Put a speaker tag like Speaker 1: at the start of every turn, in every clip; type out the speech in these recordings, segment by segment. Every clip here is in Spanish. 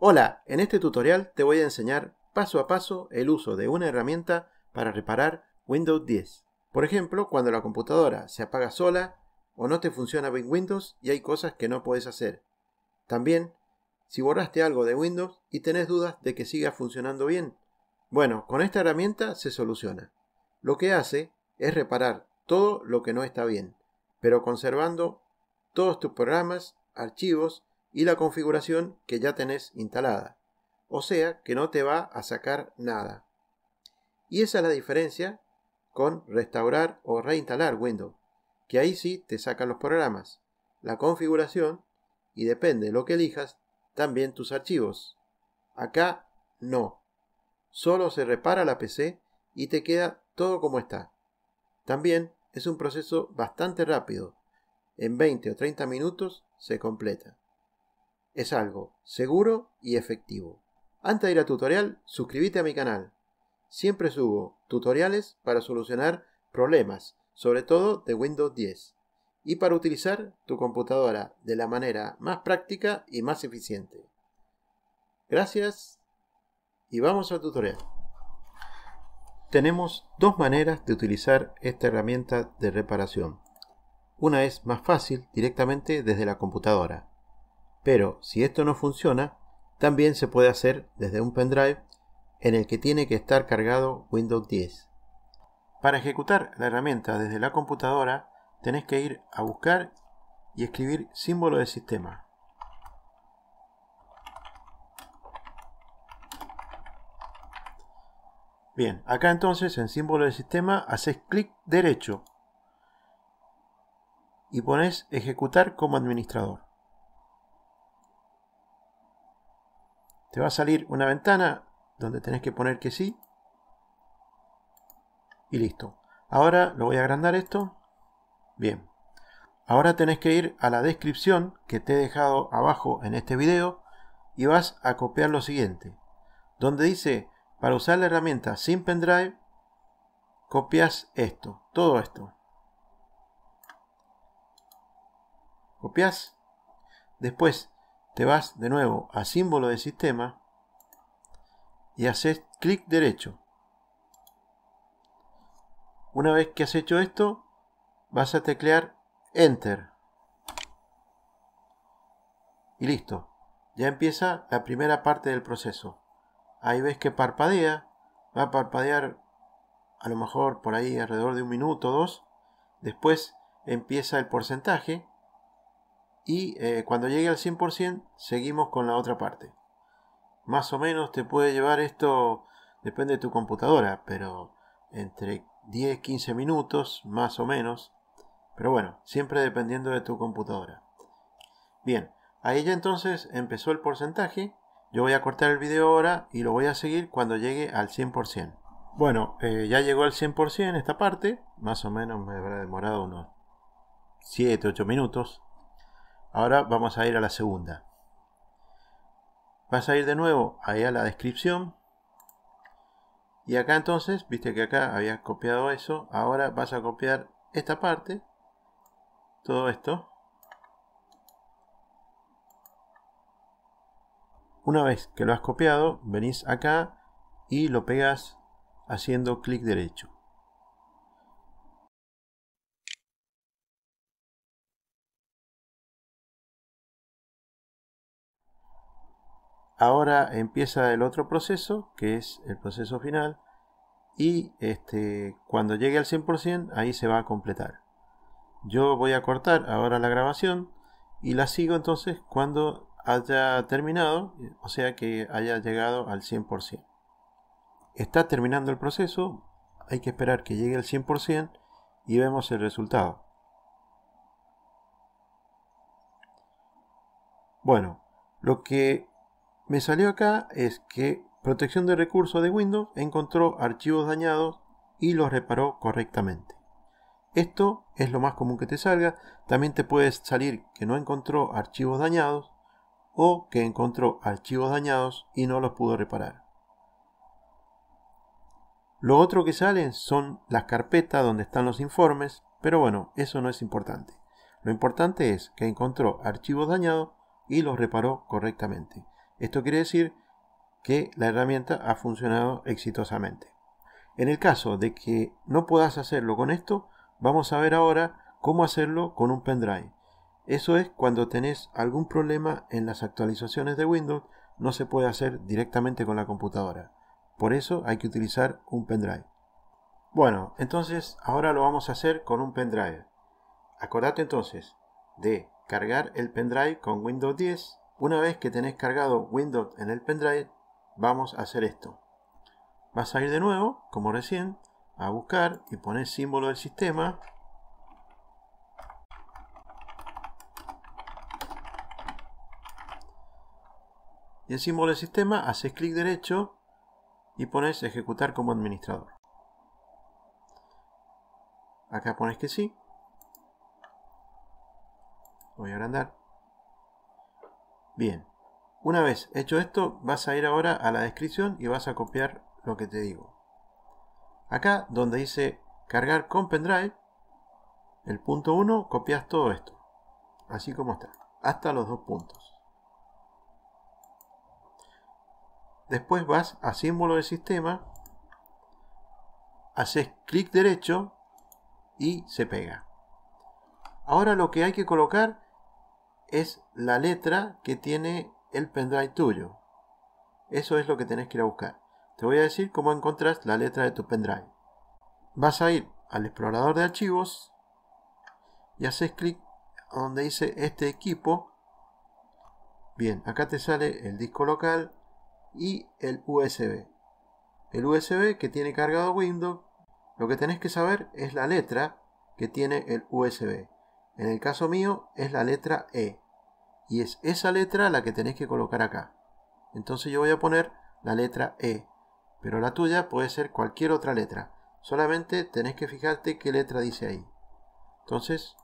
Speaker 1: Hola, en este tutorial te voy a enseñar paso a paso el uso de una herramienta para reparar Windows 10. Por ejemplo, cuando la computadora se apaga sola o no te funciona bien Windows y hay cosas que no puedes hacer. También, si borraste algo de Windows y tenés dudas de que siga funcionando bien. Bueno, con esta herramienta se soluciona. Lo que hace es reparar todo lo que no está bien, pero conservando todos tus programas, archivos y la configuración que ya tenés instalada. O sea que no te va a sacar nada. Y esa es la diferencia con restaurar o reinstalar Windows, que ahí sí te sacan los programas, la configuración y depende lo que elijas, también tus archivos. Acá no. Solo se repara la PC y te queda todo como está. También es un proceso bastante rápido. En 20 o 30 minutos se completa. Es algo seguro y efectivo. Antes de ir a tutorial, suscríbete a mi canal. Siempre subo tutoriales para solucionar problemas, sobre todo de Windows 10, y para utilizar tu computadora de la manera más práctica y más eficiente. Gracias y vamos al tutorial. Tenemos dos maneras de utilizar esta herramienta de reparación. Una es más fácil directamente desde la computadora pero si esto no funciona, también se puede hacer desde un pendrive en el que tiene que estar cargado Windows 10. Para ejecutar la herramienta desde la computadora, tenés que ir a buscar y escribir símbolo de sistema. Bien, acá entonces en símbolo de sistema haces clic derecho y pones ejecutar como administrador. Te va a salir una ventana donde tenés que poner que sí. Y listo. Ahora lo voy a agrandar esto. Bien. Ahora tenés que ir a la descripción que te he dejado abajo en este video y vas a copiar lo siguiente. Donde dice, para usar la herramienta sin pendrive, copias esto, todo esto. Copias. Después te vas de nuevo a símbolo de sistema y haces clic derecho. Una vez que has hecho esto, vas a teclear Enter. Y listo. Ya empieza la primera parte del proceso. Ahí ves que parpadea. Va a parpadear a lo mejor por ahí alrededor de un minuto o dos. Después empieza el porcentaje y eh, cuando llegue al 100% seguimos con la otra parte. Más o menos te puede llevar esto, depende de tu computadora, pero entre 10-15 minutos, más o menos. Pero bueno, siempre dependiendo de tu computadora. Bien, ahí ya entonces empezó el porcentaje. Yo voy a cortar el video ahora y lo voy a seguir cuando llegue al 100%. Bueno, eh, ya llegó al 100% esta parte. Más o menos me habrá demorado unos 7-8 minutos. Ahora vamos a ir a la segunda. Vas a ir de nuevo ahí a la descripción. Y acá entonces, viste que acá había copiado eso. Ahora vas a copiar esta parte. Todo esto. Una vez que lo has copiado, venís acá y lo pegas haciendo clic derecho. Ahora empieza el otro proceso, que es el proceso final, y este, cuando llegue al 100% ahí se va a completar. Yo voy a cortar ahora la grabación y la sigo entonces cuando haya terminado, o sea que haya llegado al 100%. Está terminando el proceso, hay que esperar que llegue al 100% y vemos el resultado. Bueno, lo que me salió acá es que protección de recursos de Windows encontró archivos dañados y los reparó correctamente. Esto es lo más común que te salga. También te puedes salir que no encontró archivos dañados o que encontró archivos dañados y no los pudo reparar. Lo otro que sale son las carpetas donde están los informes, pero bueno, eso no es importante. Lo importante es que encontró archivos dañados y los reparó correctamente. Esto quiere decir que la herramienta ha funcionado exitosamente. En el caso de que no puedas hacerlo con esto, vamos a ver ahora cómo hacerlo con un pendrive. Eso es cuando tenés algún problema en las actualizaciones de Windows, no se puede hacer directamente con la computadora. Por eso hay que utilizar un pendrive. Bueno, entonces ahora lo vamos a hacer con un pendrive. Acordate entonces de cargar el pendrive con Windows 10 una vez que tenés cargado Windows en el pendrive, vamos a hacer esto. Vas a ir de nuevo, como recién, a buscar y pones símbolo del sistema. Y el símbolo del sistema haces clic derecho y pones ejecutar como administrador. Acá pones que sí. Voy a agrandar. Bien, una vez hecho esto, vas a ir ahora a la descripción y vas a copiar lo que te digo. Acá donde dice cargar con pendrive, el punto 1, copias todo esto, así como está, hasta los dos puntos. Después vas a símbolo de sistema, haces clic derecho y se pega. Ahora lo que hay que colocar es la letra que tiene el pendrive tuyo. Eso es lo que tenés que ir a buscar. Te voy a decir cómo encontrás la letra de tu pendrive. Vas a ir al explorador de archivos y haces clic donde dice este equipo. Bien, acá te sale el disco local y el USB. El USB que tiene cargado Windows, lo que tenés que saber es la letra que tiene el USB. En el caso mío es la letra E y es esa letra la que tenéis que colocar acá. Entonces yo voy a poner la letra E, pero la tuya puede ser cualquier otra letra. Solamente tenéis que fijarte qué letra dice ahí. Entonces,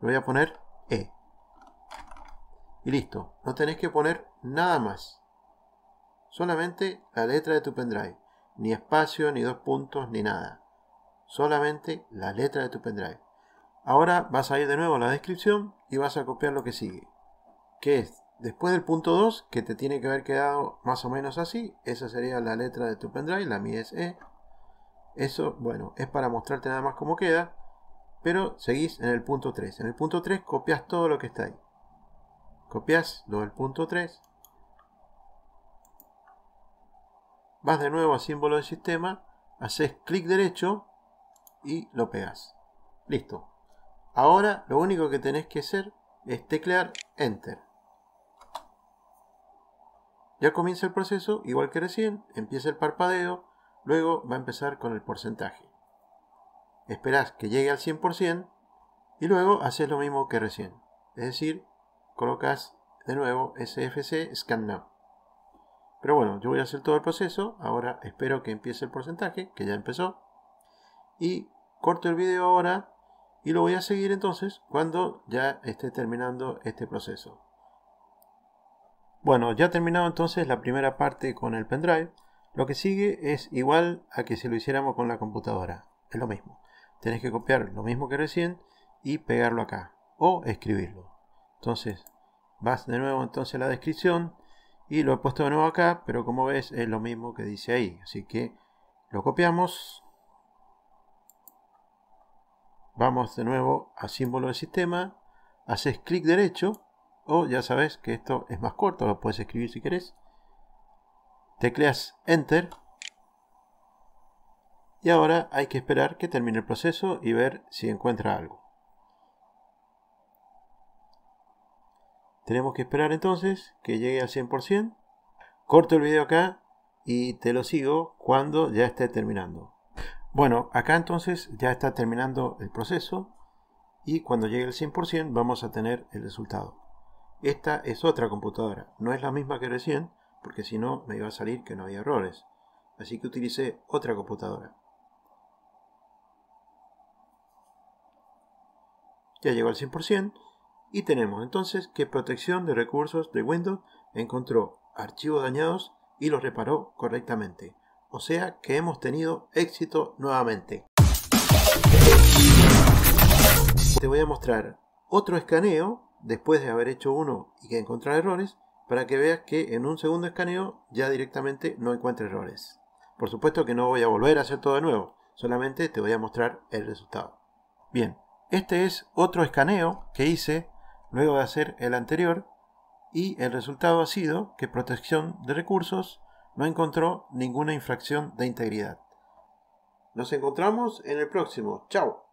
Speaker 1: voy a poner E. Y listo, no tenéis que poner nada más. Solamente la letra de tu pendrive. Ni espacio, ni dos puntos, ni nada. Solamente la letra de tu pendrive. Ahora vas a ir de nuevo a la descripción y vas a copiar lo que sigue, que es después del punto 2, que te tiene que haber quedado más o menos así. Esa sería la letra de tu pendrive, la mía es E. Eso, bueno, es para mostrarte nada más cómo queda, pero seguís en el punto 3. En el punto 3 copias todo lo que está ahí. Copias lo del punto 3. Vas de nuevo a símbolo del sistema, haces clic derecho y lo pegas. Listo, Ahora lo único que tenés que hacer es teclear Enter. Ya comienza el proceso, igual que recién, empieza el parpadeo, luego va a empezar con el porcentaje. Esperás que llegue al 100% y luego haces lo mismo que recién. Es decir, colocas de nuevo SFC Scan Now. Pero bueno, yo voy a hacer todo el proceso, ahora espero que empiece el porcentaje, que ya empezó. Y corto el video ahora y lo voy a seguir entonces cuando ya esté terminando este proceso. Bueno, ya terminado entonces la primera parte con el pendrive, lo que sigue es igual a que si lo hiciéramos con la computadora, es lo mismo. Tenés que copiar lo mismo que recién y pegarlo acá o escribirlo. Entonces, vas de nuevo entonces a la descripción y lo he puesto de nuevo acá, pero como ves es lo mismo que dice ahí, así que lo copiamos Vamos de nuevo a símbolo del sistema, haces clic derecho, o ya sabes que esto es más corto, lo puedes escribir si querés. Tecleas Enter. Y ahora hay que esperar que termine el proceso y ver si encuentra algo. Tenemos que esperar entonces que llegue al 100%. Corto el video acá y te lo sigo cuando ya esté terminando. Bueno, acá entonces ya está terminando el proceso y cuando llegue al 100% vamos a tener el resultado. Esta es otra computadora, no es la misma que recién, porque si no me iba a salir que no había errores. Así que utilicé otra computadora. Ya llegó al 100% y tenemos entonces que protección de recursos de Windows encontró archivos dañados y los reparó correctamente. O sea que hemos tenido éxito nuevamente. Te voy a mostrar otro escaneo después de haber hecho uno y que encontrar errores para que veas que en un segundo escaneo ya directamente no encuentra errores. Por supuesto que no voy a volver a hacer todo de nuevo, solamente te voy a mostrar el resultado. Bien, este es otro escaneo que hice luego de hacer el anterior y el resultado ha sido que protección de recursos no encontró ninguna infracción de integridad. Nos encontramos en el próximo. Chao.